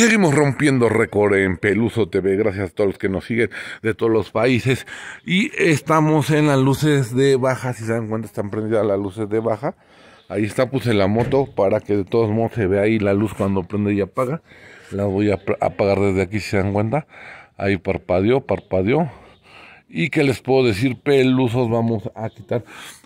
seguimos rompiendo récord en Peluso TV. Gracias a todos los que nos siguen de todos los países. Y estamos en las luces de baja. Si se dan cuenta, están prendidas las luces de baja. Ahí está, puse la moto para que de todos modos se vea ahí la luz cuando prende y apaga. La voy a apagar desde aquí, si se dan cuenta. Ahí parpadeó, parpadeó. ¿Y qué les puedo decir, pelusos? Vamos a quitar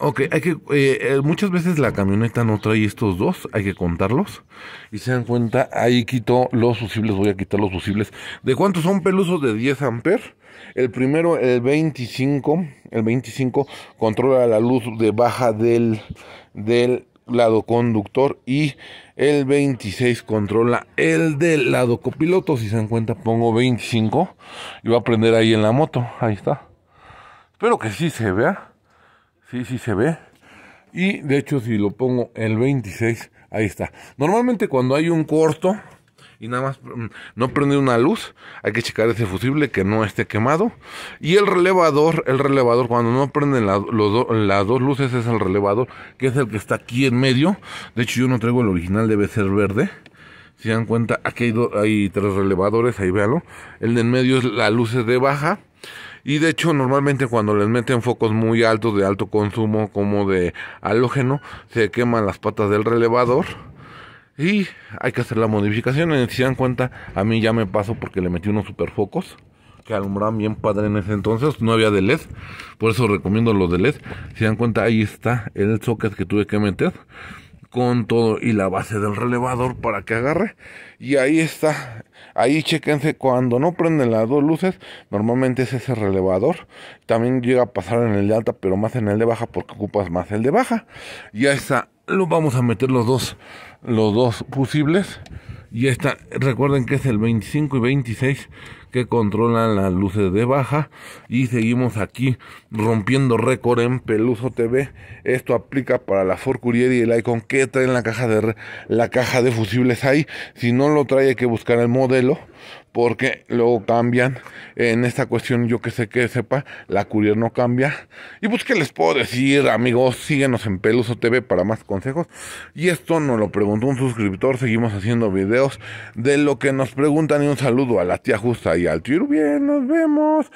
Ok, hay que, eh, eh, muchas veces la camioneta no trae estos dos, hay que contarlos. Y se dan cuenta, ahí quito los fusibles, voy a quitar los fusibles. ¿De cuántos son pelusos de 10 amperes? El primero, el 25, el 25 controla la luz de baja del, del lado conductor y el 26 controla el del lado copiloto. Si se dan cuenta, pongo 25 y va a prender ahí en la moto. Ahí está. Espero que sí se vea. Sí, sí se ve. Y de hecho, si lo pongo el 26, ahí está. Normalmente cuando hay un corto y nada más mm, no prende una luz, hay que checar ese fusible que no esté quemado. Y el relevador, el relevador, cuando no prenden las dos luces, es el relevador, que es el que está aquí en medio. De hecho, yo no traigo el original, debe ser verde. Si dan cuenta, aquí hay, tres relevadores, ahí véalo. El de en medio es la luz de baja y de hecho, normalmente cuando les meten focos muy altos de alto consumo, como de halógeno, se queman las patas del relevador. Y hay que hacer la modificación. Eh, si dan cuenta, a mí ya me pasó porque le metí unos superfocos que alumbraban bien padre en ese entonces. No había de LED. Por eso recomiendo los de LED. Si dan cuenta, ahí está el socket que tuve que meter con todo y la base del relevador para que agarre. Y ahí está. Ahí chequense cuando no prenden las dos luces. Normalmente es ese relevador. También llega a pasar en el de alta, pero más en el de baja porque ocupas más el de baja. Y ahí está. Lo vamos a meter los dos, los dos posibles Y está. Recuerden que es el 25 y 26 que controlan las luces de baja y seguimos aquí rompiendo récord en Peluso TV. Esto aplica para la Ford Courier y el Icon que traen la caja de la caja de fusibles ahí. Si no lo trae hay que buscar el modelo porque luego cambian en esta cuestión yo que sé que sepa la courier no cambia y pues qué les puedo decir amigos síguenos en Peluso TV para más consejos y esto nos lo preguntó un suscriptor seguimos haciendo videos de lo que nos preguntan y un saludo a la tía justa y al tiro bien, nos vemos.